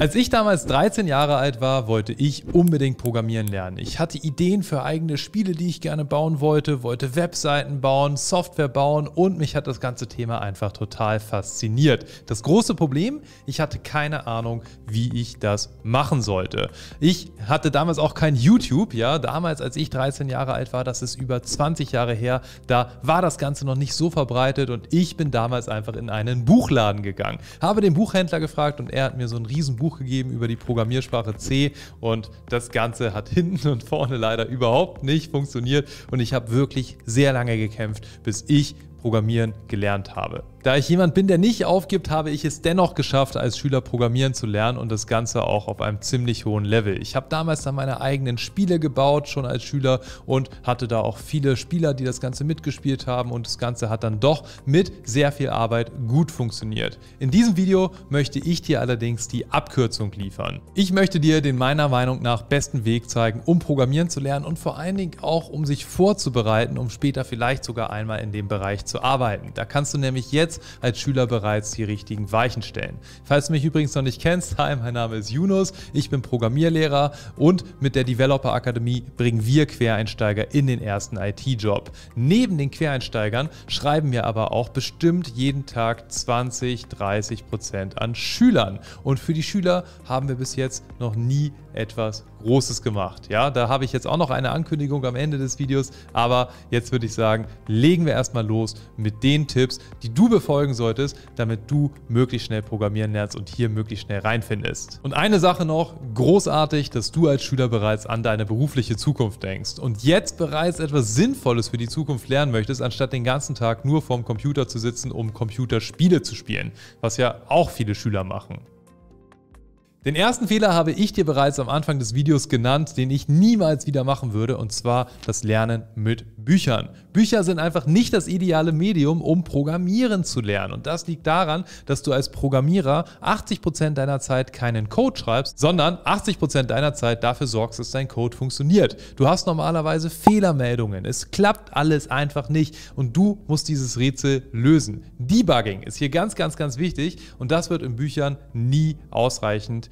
Als ich damals 13 Jahre alt war, wollte ich unbedingt programmieren lernen. Ich hatte Ideen für eigene Spiele, die ich gerne bauen wollte, wollte Webseiten bauen, Software bauen und mich hat das ganze Thema einfach total fasziniert. Das große Problem, ich hatte keine Ahnung, wie ich das machen sollte. Ich hatte damals auch kein YouTube, ja, damals als ich 13 Jahre alt war, das ist über 20 Jahre her, da war das Ganze noch nicht so verbreitet und ich bin damals einfach in einen Buchladen gegangen, habe den Buchhändler gefragt und er hat mir so ein riesen Buch gegeben über die Programmiersprache C und das Ganze hat hinten und vorne leider überhaupt nicht funktioniert und ich habe wirklich sehr lange gekämpft, bis ich Programmieren gelernt habe. Da ich jemand bin, der nicht aufgibt, habe ich es dennoch geschafft, als Schüler programmieren zu lernen und das Ganze auch auf einem ziemlich hohen Level. Ich habe damals dann meine eigenen Spiele gebaut, schon als Schüler und hatte da auch viele Spieler, die das Ganze mitgespielt haben und das Ganze hat dann doch mit sehr viel Arbeit gut funktioniert. In diesem Video möchte ich dir allerdings die Abkürzung liefern. Ich möchte dir den meiner Meinung nach besten Weg zeigen, um programmieren zu lernen und vor allen Dingen auch, um sich vorzubereiten, um später vielleicht sogar einmal in dem Bereich zu arbeiten. Da kannst du nämlich jetzt jetzt als Schüler bereits die richtigen Weichen stellen. Falls du mich übrigens noch nicht kennst, hi, mein Name ist Yunus, ich bin Programmierlehrer und mit der Developer Akademie bringen wir Quereinsteiger in den ersten IT-Job. Neben den Quereinsteigern schreiben wir aber auch bestimmt jeden Tag 20, 30 Prozent an Schülern. Und für die Schüler haben wir bis jetzt noch nie etwas Großes gemacht. Ja, da habe ich jetzt auch noch eine Ankündigung am Ende des Videos, aber jetzt würde ich sagen, legen wir erstmal los mit den Tipps, die du befolgen solltest, damit du möglichst schnell programmieren lernst und hier möglichst schnell reinfindest. Und eine Sache noch, großartig, dass du als Schüler bereits an deine berufliche Zukunft denkst und jetzt bereits etwas Sinnvolles für die Zukunft lernen möchtest, anstatt den ganzen Tag nur vorm Computer zu sitzen, um Computerspiele zu spielen, was ja auch viele Schüler machen. Den ersten Fehler habe ich dir bereits am Anfang des Videos genannt, den ich niemals wieder machen würde, und zwar das Lernen mit Büchern. Bücher sind einfach nicht das ideale Medium, um Programmieren zu lernen. Und das liegt daran, dass du als Programmierer 80% deiner Zeit keinen Code schreibst, sondern 80% deiner Zeit dafür sorgst, dass dein Code funktioniert. Du hast normalerweise Fehlermeldungen. Es klappt alles einfach nicht und du musst dieses Rätsel lösen. Debugging ist hier ganz, ganz, ganz wichtig und das wird in Büchern nie ausreichend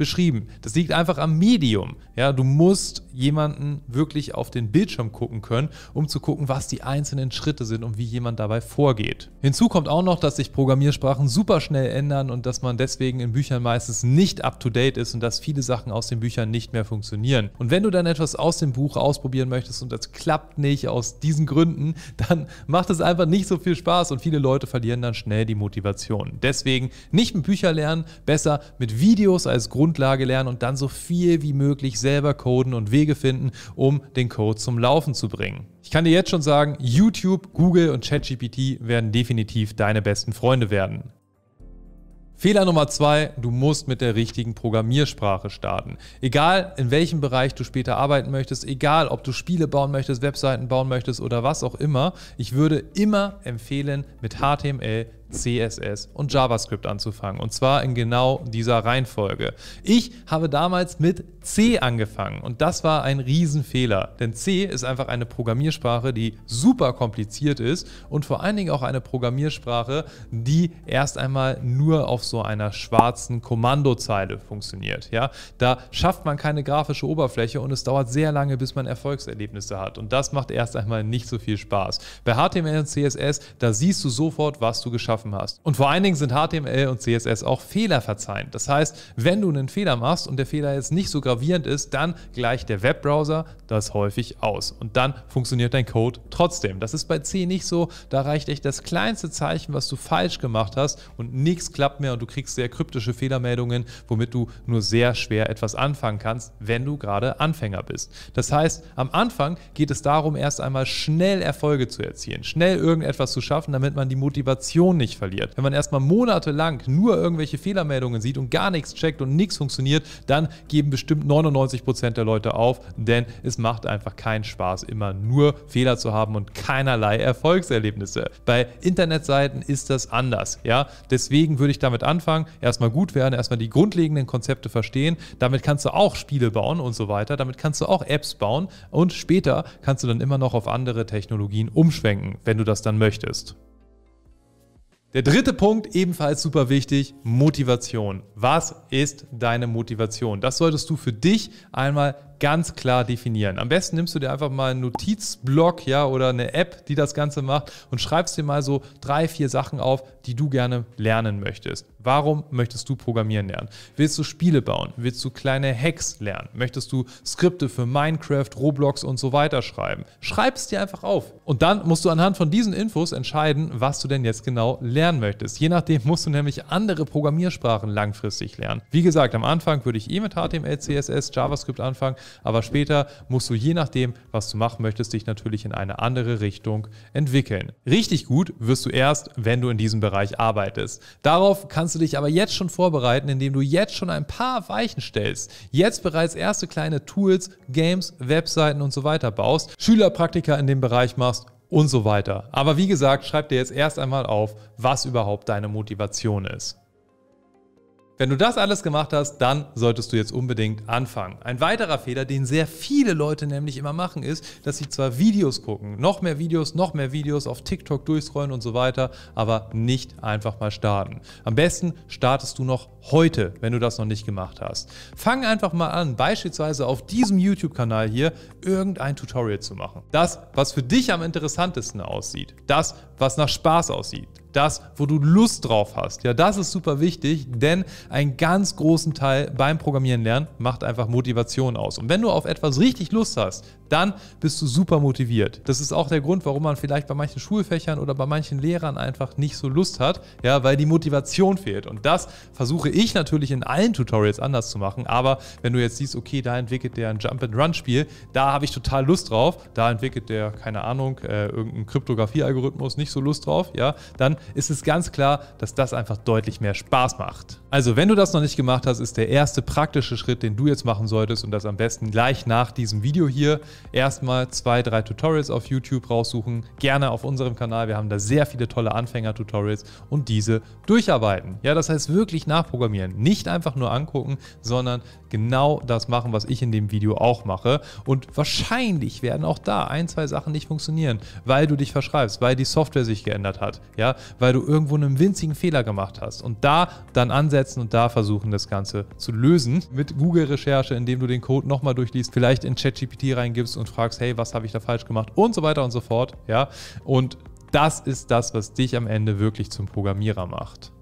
beschrieben. Das liegt einfach am Medium. Ja, du musst jemanden wirklich auf den Bildschirm gucken können, um zu gucken, was die einzelnen Schritte sind und wie jemand dabei vorgeht. Hinzu kommt auch noch, dass sich Programmiersprachen super schnell ändern und dass man deswegen in Büchern meistens nicht up to date ist und dass viele Sachen aus den Büchern nicht mehr funktionieren. Und wenn du dann etwas aus dem Buch ausprobieren möchtest und das klappt nicht aus diesen Gründen, dann macht es einfach nicht so viel Spaß und viele Leute verlieren dann schnell die Motivation. Deswegen nicht mit Büchern lernen, besser mit Videos als Grund Grundlage lernen und dann so viel wie möglich selber coden und Wege finden, um den Code zum Laufen zu bringen. Ich kann dir jetzt schon sagen, YouTube, Google und ChatGPT werden definitiv deine besten Freunde werden. Fehler Nummer zwei, du musst mit der richtigen Programmiersprache starten. Egal in welchem Bereich du später arbeiten möchtest, egal ob du Spiele bauen möchtest, Webseiten bauen möchtest oder was auch immer, ich würde immer empfehlen, mit HTML, CSS und JavaScript anzufangen. Und zwar in genau dieser Reihenfolge. Ich habe damals mit C angefangen und das war ein Riesenfehler. Denn C ist einfach eine Programmiersprache, die super kompliziert ist und vor allen Dingen auch eine Programmiersprache, die erst einmal nur auf so einer schwarzen Kommandozeile funktioniert. Ja? Da schafft man keine grafische Oberfläche und es dauert sehr lange, bis man Erfolgserlebnisse hat. Und das macht erst einmal nicht so viel Spaß. Bei HTML und CSS, da siehst du sofort, was du geschafft geschaffen hast. Und vor allen Dingen sind HTML und CSS auch fehlerverzeihend. Das heißt, wenn du einen Fehler machst und der Fehler jetzt nicht so gravierend ist, dann gleicht der Webbrowser das häufig aus. Und dann funktioniert dein Code trotzdem. Das ist bei C nicht so. Da reicht echt das kleinste Zeichen, was du falsch gemacht hast und nichts klappt mehr und du kriegst sehr kryptische Fehlermeldungen, womit du nur sehr schwer etwas anfangen kannst, wenn du gerade Anfänger bist. Das heißt, am Anfang geht es darum, erst einmal schnell Erfolge zu erzielen, schnell irgendetwas zu schaffen, damit man die Motivation nicht Überblick verliert. Wenn man erstmal monatelang nur irgendwelche Fehlermeldungen sieht und gar nichts checkt und nichts funktioniert, dann geben bestimmt 99% Prozent der Leute auf, denn es macht einfach keinen Spaß, immer nur Fehler zu haben und keinerlei Erfolgserlebnisse. Bei Internetseiten ist das anders. Ja? Deswegen würde ich damit anfangen, erstmal gut werden, erstmal die grundlegenden Konzepte verstehen. Damit kannst du auch Spiele bauen und so weiter. Damit kannst du auch Apps bauen und später kannst du dann immer noch auf andere Technologien umschwenken, wenn du das dann möchtest. Der dritte Punkt, ebenfalls super wichtig, Motivation. Was ist deine Motivation? Das solltest du für dich einmal ganz klar definieren. Am besten nimmst du dir einfach mal einen Notizblock, ja, oder eine App, die das Ganze macht und schreibst dir mal so drei, vier Sachen auf, die du gerne lernen möchtest. Warum möchtest du Programmieren lernen? Willst du Spiele bauen? Willst du kleine Hacks lernen? Möchtest du Skripte für Minecraft, Roblox und so weiter schreiben? Schreib es dir einfach auf. Und dann musst du anhand von diesen Infos entscheiden, was du denn jetzt genau lernen möchtest. Je nachdem musst du nämlich andere Programmiersprachen langfristig lernen. Wie gesagt, am Anfang würde ich eh mit HTML, CSS, JavaScript anfangen, aber später musst du je nachdem, was du machen möchtest, dich natürlich in eine andere Richtung entwickeln. Richtig gut wirst du erst, wenn du in diesem Bereich arbeitest. Darauf kannst du dich aber jetzt schon vorbereiten, indem du jetzt schon ein paar Weichen stellst. Jetzt bereits erste kleine Tools, Games, Webseiten und so weiter baust, Schülerpraktika in dem Bereich machst und so weiter. Aber wie gesagt, schreib dir jetzt erst einmal auf, was überhaupt deine Motivation ist. Wenn du das alles gemacht hast, dann solltest du jetzt unbedingt anfangen. Ein weiterer Fehler, den sehr viele Leute nämlich immer machen, ist, dass sie zwar Videos gucken, noch mehr Videos, noch mehr Videos auf TikTok durchscrollen und so weiter, aber nicht einfach mal starten. Am besten startest du noch heute, wenn du das noch nicht gemacht hast. Fang einfach mal an, beispielsweise auf diesem YouTube-Kanal hier irgendein Tutorial zu machen. Das, was für dich am interessantesten aussieht. Das, was nach Spaß aussieht das, wo du Lust drauf hast. Ja, das ist super wichtig, denn einen ganz großen Teil beim Programmieren lernen macht einfach Motivation aus. Und wenn du auf etwas richtig Lust hast, dann bist du super motiviert. Das ist auch der Grund, warum man vielleicht bei manchen Schulfächern oder bei manchen Lehrern einfach nicht so Lust hat, ja, weil die Motivation fehlt. Und das versuche ich natürlich in allen Tutorials anders zu machen, aber wenn du jetzt siehst, okay, da entwickelt der ein Jump and Run Spiel, da habe ich total Lust drauf, da entwickelt der keine Ahnung, äh, irgendeinen Kryptografie Algorithmus nicht so Lust drauf, ja, dann ist es ganz klar, dass das einfach deutlich mehr Spaß macht. Also wenn du das noch nicht gemacht hast, ist der erste praktische Schritt, den du jetzt machen solltest und das am besten gleich nach diesem Video hier. Erstmal zwei, drei Tutorials auf YouTube raussuchen, gerne auf unserem Kanal. Wir haben da sehr viele tolle Anfänger-Tutorials und diese durcharbeiten. Ja, das heißt wirklich nachprogrammieren. Nicht einfach nur angucken, sondern genau das machen, was ich in dem Video auch mache. Und wahrscheinlich werden auch da ein, zwei Sachen nicht funktionieren, weil du dich verschreibst, weil die Software sich geändert hat. Ja, weil du irgendwo einen winzigen Fehler gemacht hast. Und da dann ansetzen und da versuchen, das Ganze zu lösen. Mit Google-Recherche, indem du den Code nochmal durchliest, vielleicht in ChatGPT reingibst und fragst, hey, was habe ich da falsch gemacht und so weiter und so fort. Ja, und das ist das, was dich am Ende wirklich zum Programmierer macht.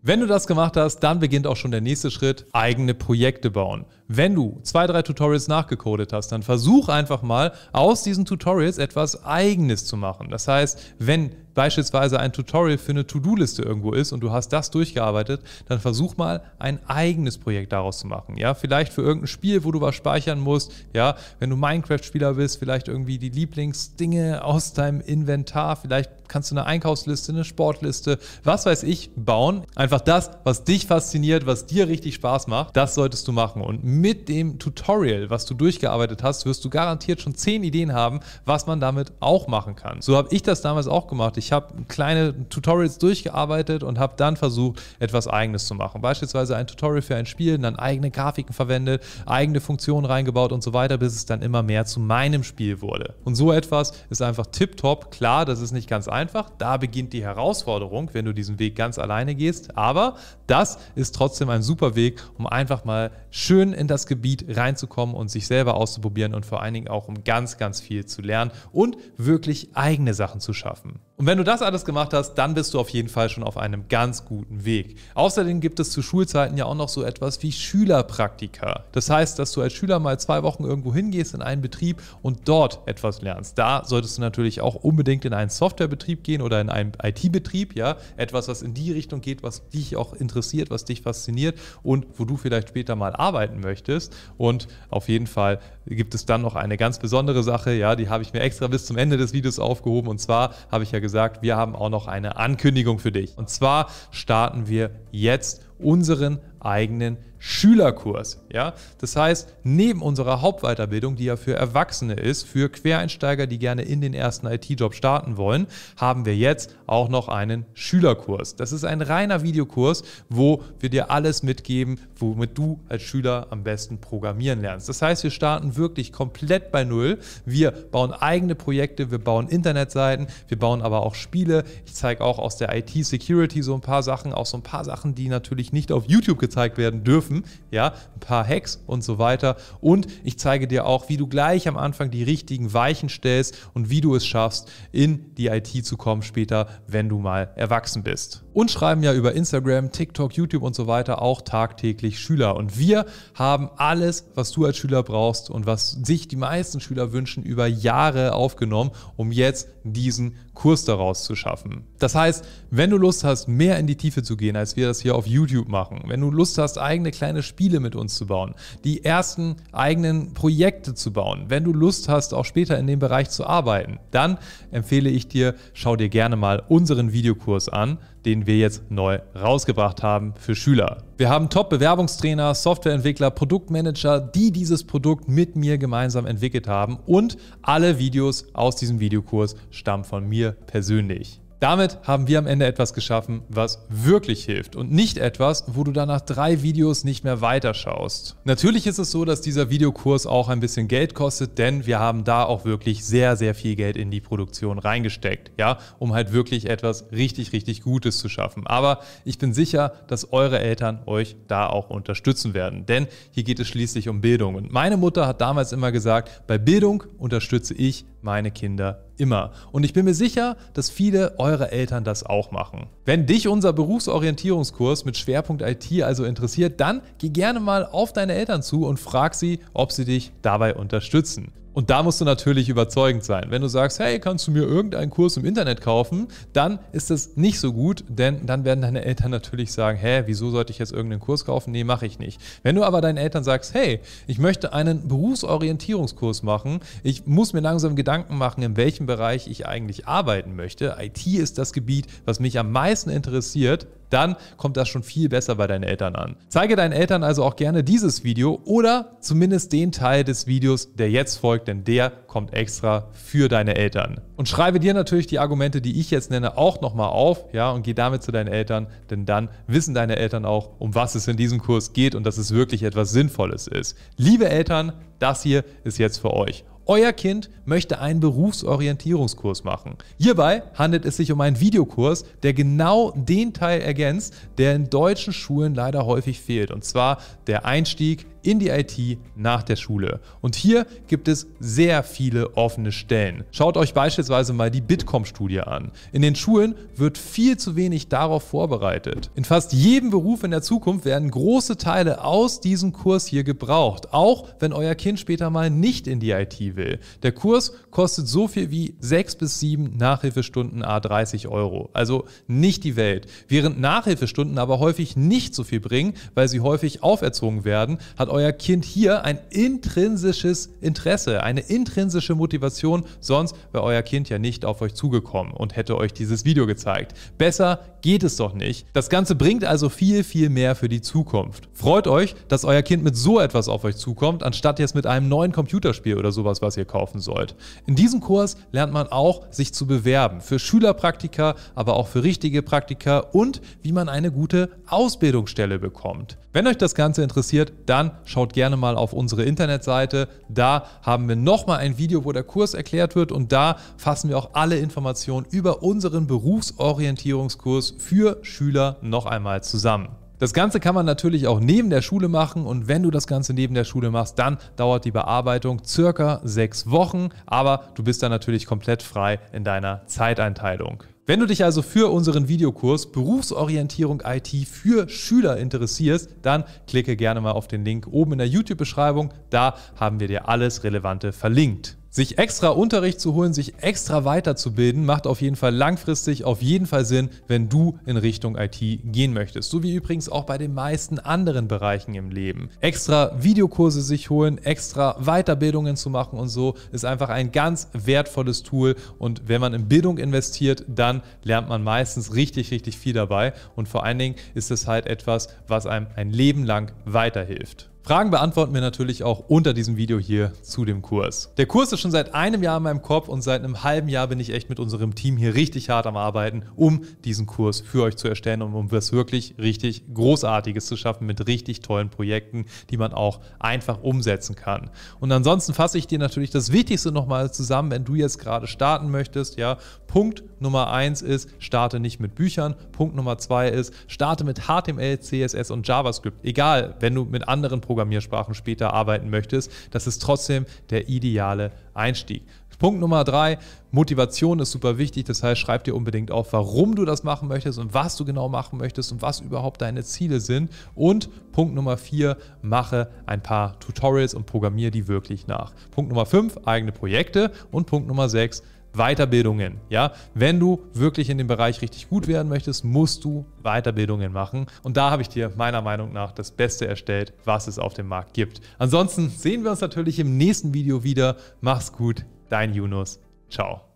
Wenn du das gemacht hast, dann beginnt auch schon der nächste Schritt, eigene Projekte bauen wenn du zwei, drei Tutorials nachgecodet hast, dann versuch einfach mal aus diesen Tutorials etwas Eigenes zu machen. Das heißt, wenn beispielsweise ein Tutorial für eine To-Do-Liste irgendwo ist und du hast das durchgearbeitet, dann versuch mal ein eigenes Projekt daraus zu machen. Ja, vielleicht für irgendein Spiel, wo du was speichern musst. Ja, wenn du Minecraft-Spieler bist, vielleicht irgendwie die Lieblingsdinge aus deinem Inventar. Vielleicht kannst du eine Einkaufsliste, eine Sportliste, was weiß ich, bauen. Einfach das, was dich fasziniert, was dir richtig Spaß macht, das solltest du machen. Und mit dem Tutorial, was du durchgearbeitet hast, wirst du garantiert schon zehn Ideen haben, was man damit auch machen kann. So habe ich das damals auch gemacht. Ich habe kleine Tutorials durchgearbeitet und habe dann versucht, etwas Eigenes zu machen. Beispielsweise ein Tutorial für ein Spiel, dann eigene Grafiken verwendet, eigene Funktionen reingebaut und so weiter, bis es dann immer mehr zu meinem Spiel wurde. Und so etwas ist einfach tipptopp. Klar, das ist nicht ganz einfach. Da beginnt die Herausforderung, wenn du diesen Weg ganz alleine gehst. Aber das ist trotzdem ein super Weg, um einfach mal schön in in das Gebiet reinzukommen und sich selber auszuprobieren und vor allen Dingen auch um ganz, ganz viel zu lernen und wirklich eigene Sachen zu schaffen. Und wenn du das alles gemacht hast, dann bist du auf jeden Fall schon auf einem ganz guten Weg. Außerdem gibt es zu Schulzeiten ja auch noch so etwas wie Schülerpraktika. Das heißt, dass du als Schüler mal zwei Wochen irgendwo hingehst in einen Betrieb und dort etwas lernst. Da solltest du natürlich auch unbedingt in einen Softwarebetrieb gehen oder in einen IT-Betrieb, ja, etwas, was in die Richtung geht, was dich auch interessiert, was dich fasziniert und wo du vielleicht später mal arbeiten möchtest möchtest. Und auf jeden Fall gibt es dann noch eine ganz besondere Sache, ja, die habe ich mir extra bis zum Ende des Videos aufgehoben. Und zwar habe ich ja gesagt, wir haben auch noch eine Ankündigung für dich. Und zwar starten wir jetzt unseren eigenen Schülerkurs. Ja? Das heißt, neben unserer Hauptweiterbildung, die ja für Erwachsene ist, für Quereinsteiger, die gerne in den ersten IT-Job starten wollen, haben wir jetzt auch noch einen Schülerkurs. Das ist ein reiner Videokurs, wo wir dir alles mitgeben, womit du als Schüler am besten programmieren lernst. Das heißt, wir starten wirklich komplett bei Null. Wir bauen eigene Projekte, wir bauen Internetseiten, wir bauen aber auch Spiele. Ich zeige auch aus der IT-Security so ein paar Sachen, auch so ein paar Sachen, die natürlich natürlich nicht auf YouTube gezeigt werden dürfen. Ja, ein paar Hacks und so weiter. Und ich zeige dir auch, wie du gleich am Anfang die richtigen Weichen stellst und wie du es schaffst, in die IT zu kommen später, wenn du mal erwachsen bist. Und schreiben ja über Instagram, TikTok, YouTube und so weiter auch tagtäglich Schüler. Und wir haben alles, was du als Schüler brauchst und was sich die meisten Schüler wünschen, über Jahre aufgenommen, um jetzt diesen Kurs daraus zu schaffen. Das heißt, wenn du Lust hast, mehr in die Tiefe zu gehen, als wir das hier auf YouTube YouTube machen, wenn du Lust hast, eigene kleine Spiele mit uns zu bauen, die ersten eigenen Projekte zu bauen, wenn du Lust hast, auch später in dem Bereich zu arbeiten, dann empfehle ich dir, schau dir gerne mal unseren Videokurs an, den wir jetzt neu rausgebracht haben für Schüler. Wir haben Top-Bewerbungstrainer, Softwareentwickler, Produktmanager, die dieses Produkt mit mir gemeinsam entwickelt haben und alle Videos aus diesem Videokurs stammen von mir persönlich. Damit haben wir am Ende etwas geschaffen, was wirklich hilft und nicht etwas, wo du danach drei Videos nicht mehr weiterschaust. Natürlich ist es so, dass dieser Videokurs auch ein bisschen Geld kostet, denn wir haben da auch wirklich sehr, sehr viel Geld in die Produktion reingesteckt, ja, um halt wirklich etwas richtig, richtig Gutes zu schaffen. Aber ich bin sicher, dass eure Eltern euch da auch unterstützen werden, denn hier geht es schließlich um Bildung. Und meine Mutter hat damals immer gesagt, bei Bildung unterstütze ich meine Kinder immer. Und ich bin mir sicher, dass viele eurer Eltern das auch machen. Wenn dich unser Berufsorientierungskurs mit Schwerpunkt IT also interessiert, dann geh gerne mal auf deine Eltern zu und frag sie, ob sie dich dabei unterstützen. Und da musst du natürlich überzeugend sein. Wenn du sagst, hey, kannst du mir irgendeinen Kurs im Internet kaufen, dann ist das nicht so gut, denn dann werden deine Eltern natürlich sagen, hä, wieso sollte ich jetzt irgendeinen Kurs kaufen? Nee, mache ich nicht. Wenn du aber deinen Eltern sagst, hey, ich möchte einen Berufsorientierungskurs machen, ich muss mir langsam Gedanken machen, in welchem Bereich ich eigentlich arbeiten möchte. IT ist das Gebiet, was mich am meisten interessiert dann kommt das schon viel besser bei deinen Eltern an. Zeige deinen Eltern also auch gerne dieses Video oder zumindest den Teil des Videos, der jetzt folgt, denn der kommt extra für deine Eltern. Und schreibe dir natürlich die Argumente, die ich jetzt nenne, auch nochmal auf ja, und geh damit zu deinen Eltern, denn dann wissen deine Eltern auch, um was es in diesem Kurs geht und dass es wirklich etwas Sinnvolles ist. Liebe Eltern, das hier ist jetzt für euch. Euer Kind möchte einen Berufsorientierungskurs machen. Hierbei handelt es sich um einen Videokurs, der genau den Teil ergänzt, der in deutschen Schulen leider häufig fehlt, und zwar der Einstieg in die IT nach der Schule. Und hier gibt es sehr viele offene Stellen. Schaut euch beispielsweise mal die Bitkom-Studie an. In den Schulen wird viel zu wenig darauf vorbereitet. In fast jedem Beruf in der Zukunft werden große Teile aus diesem Kurs hier gebraucht, auch wenn euer Kind später mal nicht in die IT will. Der Kurs kostet so viel wie 6 bis 7 Nachhilfestunden A30 Euro. Also nicht die Welt. Während Nachhilfestunden aber häufig nicht so viel bringen, weil sie häufig auferzogen werden, hat hat euer Kind hier ein intrinsisches Interesse, eine intrinsische Motivation, sonst wäre euer Kind ja nicht auf euch zugekommen und hätte euch dieses Video gezeigt. Besser geht es doch nicht. Das Ganze bringt also viel, viel mehr für die Zukunft. Freut euch, dass euer Kind mit so etwas auf euch zukommt, anstatt jetzt mit einem neuen Computerspiel oder sowas, was ihr kaufen sollt. In diesem Kurs lernt man auch, sich zu bewerben. Für Schülerpraktika, aber auch für richtige Praktika und wie man eine gute Ausbildungsstelle bekommt. Wenn euch das Ganze interessiert, dann schaut gerne mal auf unsere Internetseite. Da haben wir nochmal ein Video, wo der Kurs erklärt wird und da fassen wir auch alle Informationen über unseren Berufsorientierungskurs für Schüler noch einmal zusammen. Das Ganze kann man natürlich auch neben der Schule machen und wenn du das Ganze neben der Schule machst, dann dauert die Bearbeitung circa sechs Wochen, aber du bist dann natürlich komplett frei in deiner Zeiteinteilung. Wenn du dich also für unseren Videokurs Berufsorientierung IT für Schüler interessierst, dann klicke gerne mal auf den Link oben in der YouTube-Beschreibung. Da haben wir dir alles Relevante verlinkt. Sich extra Unterricht zu holen, sich extra weiterzubilden, macht auf jeden Fall langfristig auf jeden Fall Sinn, wenn du in Richtung IT gehen möchtest. So wie übrigens auch bei den meisten anderen Bereichen im Leben. Extra Videokurse sich holen, extra Weiterbildungen zu machen und so ist einfach ein ganz wertvolles Tool. Und wenn man in Bildung investiert, dann lernt man meistens richtig, richtig viel dabei. Und vor allen Dingen ist es halt etwas, was einem ein Leben lang weiterhilft. Fragen beantworten wir natürlich auch unter diesem Video hier zu dem Kurs. Der Kurs ist schon seit einem Jahr in meinem Kopf und seit einem halben Jahr bin ich echt mit unserem Team hier richtig hart am Arbeiten, um diesen Kurs für euch zu erstellen und um was wirklich richtig Großartiges zu schaffen mit richtig tollen Projekten, die man auch einfach umsetzen kann. Und ansonsten fasse ich dir natürlich das Wichtigste nochmal zusammen, wenn du jetzt gerade starten möchtest. Ja, Punkt Nummer eins ist, starte nicht mit Büchern. Punkt Nummer zwei ist, starte mit HTML, CSS und JavaScript. Egal, wenn du mit anderen Programmen Programmiersprachen später arbeiten möchtest, das ist trotzdem der ideale Einstieg. Punkt Nummer drei, Motivation ist super wichtig. Das heißt, schreib dir unbedingt auf, warum du das machen möchtest und was du genau machen möchtest und was überhaupt deine Ziele sind. Und Punkt Nummer vier, mache ein paar Tutorials und programmiere die wirklich nach. Punkt Nummer fünf, eigene Projekte. Und Punkt Nummer sechs, Weiterbildungen. Ja, wenn du wirklich in dem Bereich richtig gut werden möchtest, musst du Weiterbildungen machen. Und da habe ich dir meiner Meinung nach das Beste erstellt, was es auf dem Markt gibt. Ansonsten sehen wir uns natürlich im nächsten Video wieder. Mach's gut, dein Yunus. Ciao.